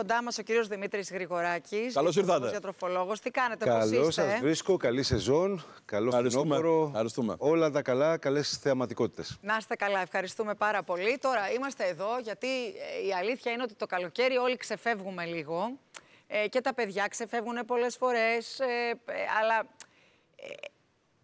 Κοντά μας ο κύριος Δημήτρης Γρηγοράκης. Καλώς ήρθατε. Διατροφολόγο. Τι κάνετε, Καλώ σας βρίσκω. Καλή σεζόν. Καλό Ευχαριστούμε Όλα τα καλά, καλές θεαματικότητες. Να είστε καλά. Ευχαριστούμε πάρα πολύ. Τώρα είμαστε εδώ γιατί ε, η αλήθεια είναι ότι το καλοκαίρι όλοι ξεφεύγουμε λίγο. Ε, και τα παιδιά ξεφεύγουν πολλές φορές. Ε, αλλά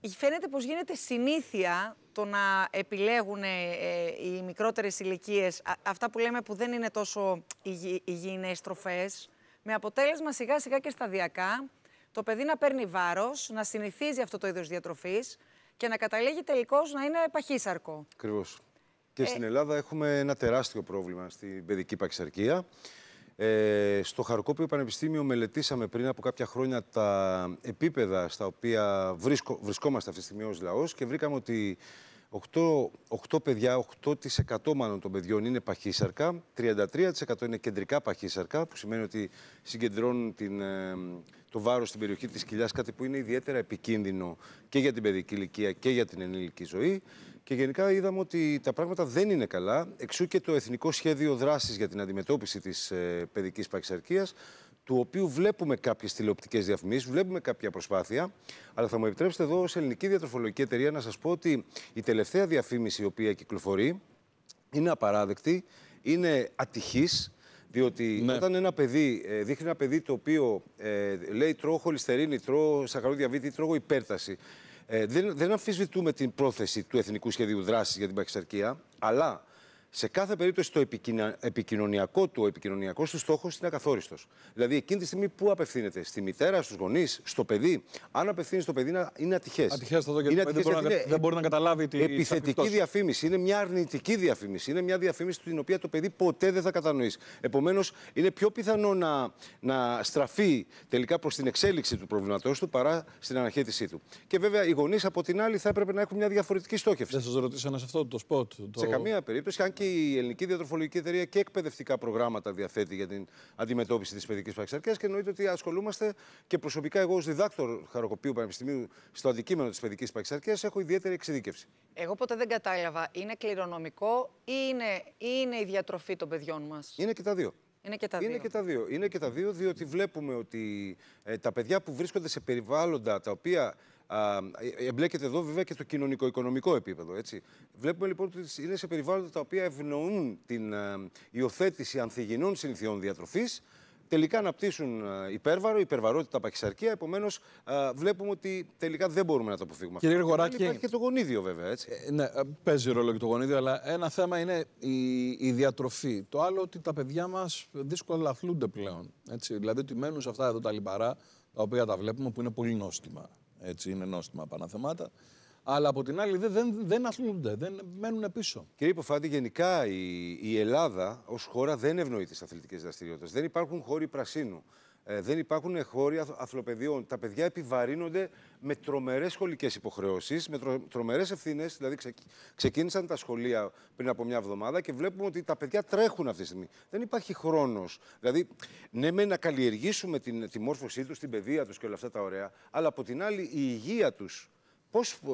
Φαίνεται πως γίνεται συνήθεια το να επιλέγουν ε, ε, οι μικρότερες ηλικίες αυτά που λέμε που δεν είναι τόσο υγι, υγιεινές τροφές, με αποτέλεσμα σιγά σιγά και σταδιακά το παιδί να παίρνει βάρος, να συνηθίζει αυτό το είδος διατροφής και να καταλήγει τελικώς να είναι παχύσαρκο. Ακριβώς. Και ε, στην Ελλάδα έχουμε ένα τεράστιο πρόβλημα στην παιδική παχυσαρκία. Ε, στο Χαρκόπιο Πανεπιστήμιο μελετήσαμε πριν από κάποια χρόνια τα επίπεδα στα οποία βρισκο, βρισκόμαστε αυτή τη στιγμή ως λαός και βρήκαμε ότι 8, 8 παιδιά, 8% των παιδιών είναι παχύσαρκα, 33% είναι κεντρικά παχύσαρκα, που σημαίνει ότι συγκεντρώνουν την, ε, το βάρος στην περιοχή της κοιλιάς, κάτι που είναι ιδιαίτερα επικίνδυνο και για την παιδική ηλικία και για την ενήλικη ζωή. Και γενικά είδαμε ότι τα πράγματα δεν είναι καλά. Εξού και το Εθνικό Σχέδιο Δράσης για την Αντιμετώπιση της ε, Παιδικής Παξαρκία, του οποίου βλέπουμε κάποιες τηλεοπτικές διαφημίσεις, βλέπουμε κάποια προσπάθεια. Αλλά θα μου επιτρέψετε εδώ, ως ελληνική διατροφολογική εταιρεία, να σας πω ότι η τελευταία διαφήμιση η οποία κυκλοφορεί είναι απαράδεκτη, είναι ατυχής. Διότι ναι. όταν ένα παιδί ε, δείχνει ένα παιδί το οποίο ε, λέει τρώω χολυστερίνη, τρώω σαχαρόδια τρώω υπέρταση ε, δεν, δεν αμφισβητούμε την πρόθεση του Εθνικού Σχεδίου Δράσης για την Παχυσαρκία, αλλά σε κάθε περίπτωση το επικοινωνιακό του, ο επικοινωνιακός του στόχος είναι ακαθόριστος. Δηλαδή, εκείνη τη στιγμή που απευθύνεται, στη μητέρα, στους γονείς, στο παιδί. Αν απευθύνει στο παιδί, είναι ατυχές. Ατυχές θα το γιατί δεν, μπορεί να, δεν μπορεί να καταλάβει τι. Επιθετική διαφήμιση. Είναι μια αρνητική διαφήμιση. Είναι μια διαφήμιση την οποία το παιδί ποτέ δεν θα κατανοήσει. Επομένως, είναι πιο πιθανό να, να στραφεί τελικά προς την εξέλιξη του προβλήματό του παρά στην αναχέτησή του. Και βέβαια, οι γονείς από την άλλη θα έπρεπε να έχουν μια διαφορετική στόχευση. Δεν σας ρωτήσανε σε αυτό το σποτ. Το... Σε καμία περίπτωση, αν και η Ελληνική Διατροφολογική Εταιρεία και εκπαιδευτικά προγράμματα διαθέτει για την αντιμετώπιση της παιδικής παχυσαρκίας Και εννοείται ότι ασχολούμαστε και προσωπικά εγώ ως διδάκτορ Χαροκοπίου Πανεπιστημίου στο αντικείμενο της παιδικής παχυσαρκίας έχω ιδιαίτερη εξειδίκευση. Εγώ ποτέ δεν κατάλαβα, είναι κληρονομικό ή είναι, ή είναι η διατροφή των παιδιών μας. Είναι και τα δύο. Είναι και τα δύο. Είναι και τα δύο, διότι βλέπουμε ότι ε, τα παιδιά που βρίσκονται σε περιβάλλοντα τα οποία ε, ε, εμπλέκεται εδώ βέβαια και το κοινωνικο-οικονομικό επίπεδο. Έτσι. Βλέπουμε λοιπόν ότι είναι σε περιβάλλοντα τα οποία ευνοούν την ε, υιοθέτηση ανθυγινών συνθειών διατροφής. Τελικά αναπτύσσουν υπέρβαρο, υπερβαρότητα, παχυσαρκία. Επομένως, βλέπουμε ότι τελικά δεν μπορούμε να το αποφύγουμε. Κύριε Γοράκη... Υπάρχει και το γονίδιο, βέβαια. Έτσι. ναι, παίζει ρόλο και το γονίδιο, αλλά ένα θέμα είναι η, η διατροφή. Το άλλο ότι τα παιδιά μας δύσκολα αθλούνται πλέον. Έτσι. Δηλαδή ότι μένουν σε αυτά εδώ τα λιπαρά, τα οποία τα βλέπουμε, που είναι πολύ νόστιμα. Έτσι είναι νόστιμα παναθεμάτα. Αλλά από την άλλη δεν, δεν, αθλούνται, δεν μένουν πίσω. Κύριε Υποφάντη, γενικά η, η Ελλάδα ως χώρα δεν ευνοεί τις αθλητικές δραστηριότητες. Δεν υπάρχουν χώροι πρασίνου. Ε, δεν υπάρχουν χώροι αθλοπαιδιών. Τα παιδιά επιβαρύνονται με τρομερές σχολικές υποχρεώσεις, με τρο, τρομερές ευθύνες. Δηλαδή, ξεκίνησαν τα σχολεία πριν από μια εβδομάδα και βλέπουμε ότι τα παιδιά τρέχουν αυτή τη στιγμή. Δεν υπάρχει χρόνος. Δηλαδή, ναι, με να καλλιεργήσουμε την, τη μόρφωσή τους, την παιδεία τους και όλα αυτά τα ωραία, αλλά από την άλλη η υγεία τους.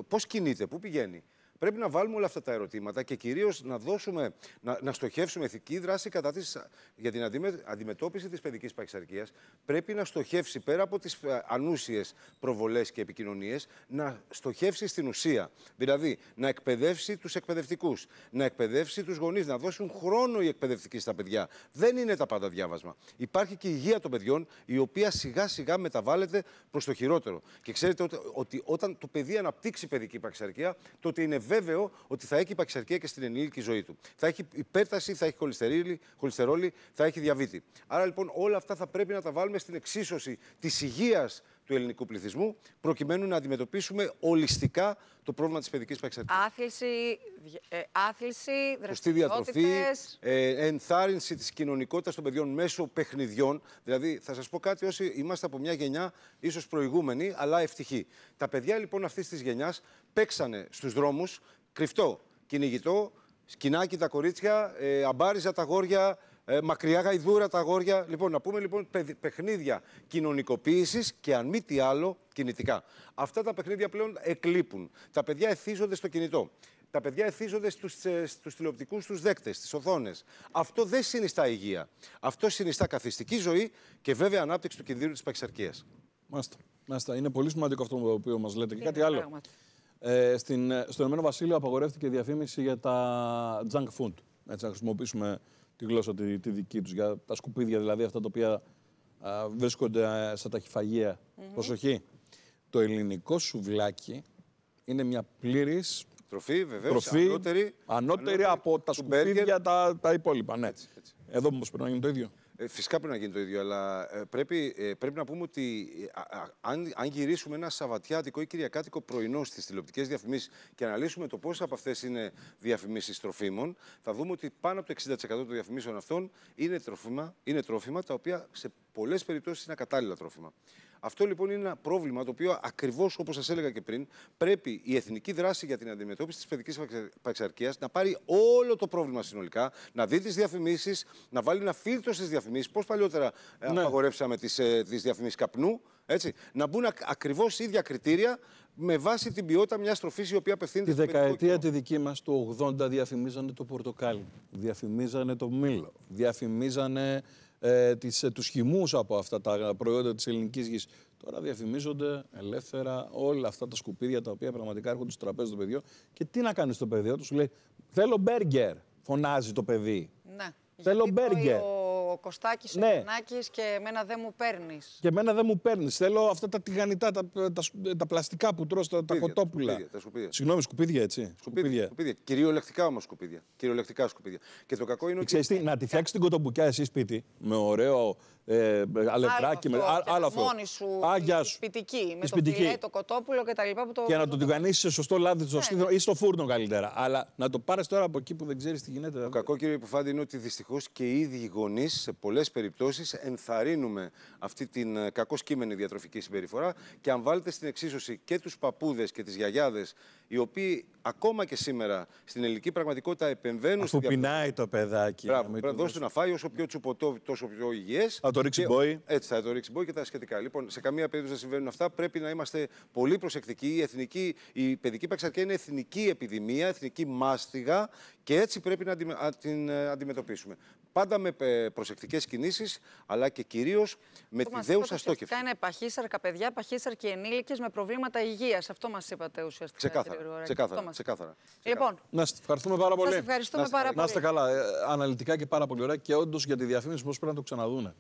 Πώ κινείται, πού πηγαίνει. Πρέπει να βάλουμε όλα αυτά τα ερωτήματα και κυρίως να, δώσουμε, να, να στοχεύσουμε ηθική δράση κατά της, για την αντιμετώπιση της παιδικής παχυσαρκίας. Πρέπει να στοχεύσει πέρα από τις ε, ανούσιες προβολές και επικοινωνίες, να στοχεύσει στην ουσία. Δηλαδή να εκπαιδεύσει τους εκπαιδευτικούς, να εκπαιδεύσει τους γονείς, να δώσουν χρόνο οι εκπαιδευτικοί στα παιδιά. Δεν είναι τα πάντα διάβασμα. Υπάρχει και η υγεία των παιδιών, η οποία σιγά σιγά μεταβάλλεται προς το χειρότερο. Και ξέρετε ότι, όταν το παιδί αναπτύξει παιδική παχυσαρκία, τότε είναι βέβαιο ότι θα έχει υπαξιαρκία και στην ενήλικη ζωή του. Θα έχει υπέρταση, θα έχει χολυστερόλη, θα έχει διαβήτη. Άρα λοιπόν όλα αυτά θα πρέπει να τα βάλουμε στην εξίσωση της υγείας του ελληνικού πληθυσμού, προκειμένου να αντιμετωπίσουμε ολιστικά το πρόβλημα της παιδικής παξιδιότητα. Άθληση, ε, άθληση διατροφή, ε, ενθάρρυνση της κοινωνικότητας των παιδιών μέσω παιχνιδιών. Δηλαδή, θα σας πω κάτι, όσοι είμαστε από μια γενιά, ίσως προηγούμενη, αλλά ευτυχή. Τα παιδιά λοιπόν αυτής της γενιάς παίξανε στους δρόμους κρυφτό, κυνηγητό, σκινάκι τα κορίτσια, ε, αμπάριζα τα γόρια, ε, μακριά γαϊδούρα τα αγόρια. Λοιπόν, να πούμε λοιπόν παιχνίδια κοινωνικοποίησης και αν μη τι άλλο κινητικά. Αυτά τα παιχνίδια πλέον εκλείπουν. Τα παιδιά εθίζονται στο κινητό. Τα παιδιά εθίζονται στους ε, στους τηλεοπτικούς τους δέκτες, στις Αυτό δεν συνιστά υγεία. Αυτό συνιστά καθιστική ζωή και βέβαια ανάπτυξη του κινδύνου της παχυσαρκίας. Μάστα. Μάστα. Είναι πολύ σημαντικό αυτό το οποίο μας λέτε. Και κάτι άλλο. Ε, στην, ε, στο Ηνωμένο Βασίλειο απαγορεύτηκε διαφήμιση για τα junk food. Έτσι, να χρησιμοποιήσουμε τη γλώσσα τη, δική τους, για τα σκουπίδια δηλαδή αυτά τα οποία α, βρίσκονται ε, στα ταχυφαγεία. Προσοχή. Το ελληνικό σουβλάκι είναι μια πλήρης... Τροφή, βεβαίως. ανώτερη, ανώτερη, από τα σκουπίδια, τα, τα υπόλοιπα. Ναι. Έτσι, έτσι. Εδώ όμως πρέπει να γίνει το ίδιο. Ε, φυσικά πρέπει να γίνει το ίδιο, αλλά ε, πρέπει, ε, πρέπει να πούμε ότι αν, αν γυρίσουμε ένα Σαββατιάτικο ή Κυριακάτικο πρωινό στις τηλεοπτικές διαφημίσεις και αναλύσουμε το πόσες από αυτές είναι διαφημίσεις τροφίμων, θα δούμε ότι πάνω από το 60% των διαφημίσεων αυτών είναι τρόφιμα, είναι τρόφιμα τα οποία σε πολλές περιπτώσεις είναι ακατάλληλα τρόφιμα. Αυτό λοιπόν είναι ένα πρόβλημα το οποίο ακριβώς όπως σας έλεγα και πριν, πρέπει η εθνική δράση για την αντιμετώπιση της παιδικής παξαρκίας να πάρει όλο το πρόβλημα συνολικά, να δει τις διαφημίσεις, να βάλει ένα φίλτρο στις διαφημίσεις. Πώς παλιότερα ε, ναι. απαγορεύσαμε τις ε, διαφημίσεις καπνού. Έτσι, να μπουν ακριβώς ίδια κριτήρια με βάση την ποιότητα μιας τροφής η οποία απευθύνεται Τη δεκαετία τη δική μας του 80 διαφημίζανε το πορτοκάλι, διαφημίζανε το μήλο, διαφημίζανε ε, τις, ε, τους χυμούς από αυτά τα προϊόντα της ελληνικής γης. Τώρα διαφημίζονται ελεύθερα όλα αυτά τα σκουπίδια τα οποία πραγματικά έρχονται στο τραπέζι του παιδιού. Και τι να κάνεις στο παιδί, του λέει Θέλω μπέργκερ, φωνάζει το παιδί. Ναι. Θέλω μπέργκερ ο Κωστάκης, ναι. ο και εμένα δεν μου παίρνεις. Και εμένα δεν μου παίρνεις. Θέλω αυτά τα τηγανιτά, τα, τα, πλαστικά που τρώω, τα, τα κοτόπουλα. σκουπίδια, σκουπίδια. Συγγνώμη, σκουπίδια έτσι. Σκουπίδια. σκουπίδια. Κυριολεκτικά όμως σκουπίδια. Κυριολεκτικά σκουπίδια. Και το κακό είναι ότι. Ξέρετε, να τη φτιάξεις την κοτομπουκιά εσύ σπίτι με ωραίο ε, αλευράκι, με, Μόνη σου, Άγια Σπιτική, με το φιλέ, το κοτόπουλο και τα λοιπά. Που το, και να το τηγανίσεις σε σωστό λάδι, ναι. ναι. ή στο φούρνο καλύτερα. Αλλά να το πάρεις τώρα από εκεί που δεν ξέρεις τι γίνεται. Το κακό, κύριε Υποφάντη, είναι ότι δυστυχώς και οι ίδιοι γονείς σε πολλές περιπτώσεις ενθαρρύνουμε αυτή την ε, κακό διατροφική συμπεριφορά. Και αν βάλετε στην εξίσωση και τους παππούδες και τις γιαγιάδες, οι οποίοι ακόμα και σήμερα στην ελληνική πραγματικότητα επεμβαίνουν. Αφού πεινάει το παιδάκι. Μπράβο, να δώσει να φάει όσο πιο τσουποτό, τόσο πιο υγιές. Θα το ρίξει μπόι. Έτσι, θα το ρίξει μπόι και τα σχετικά. Λοιπόν, σε καμία περίπτωση δεν συμβαίνουν αυτά. Πρέπει να είμαστε πολύ προσεκτικοί. Η, εθνική, η παιδική παξαρκία είναι εθνική επιδημία, εθνική μάστιγα και έτσι πρέπει να την ε, αντιμετωπίσουμε. Πάντα με ε, προσεκτικές κινήσεις, αλλά και κυρίως με τη δέουσα στόχευση. Αυτά είναι παχύσαρκα παιδιά, παχύσαρκοι ενήλικες με προβλήματα υγείας. Αυτό μας είπατε ουσιαστικά. Ξεκάθαρα. ξεκάθαρα, ξεκάθαρα. Λοιπόν, να σας ευχαριστούμε πάρα πολύ. ευχαριστούμε να πάρα πολύ. Να είστε καλά. Ε, αναλυτικά και πάρα πολύ ωραία. Και όντως για τη διαφήμιση, πώς πρέπει να το ξαναδούνε.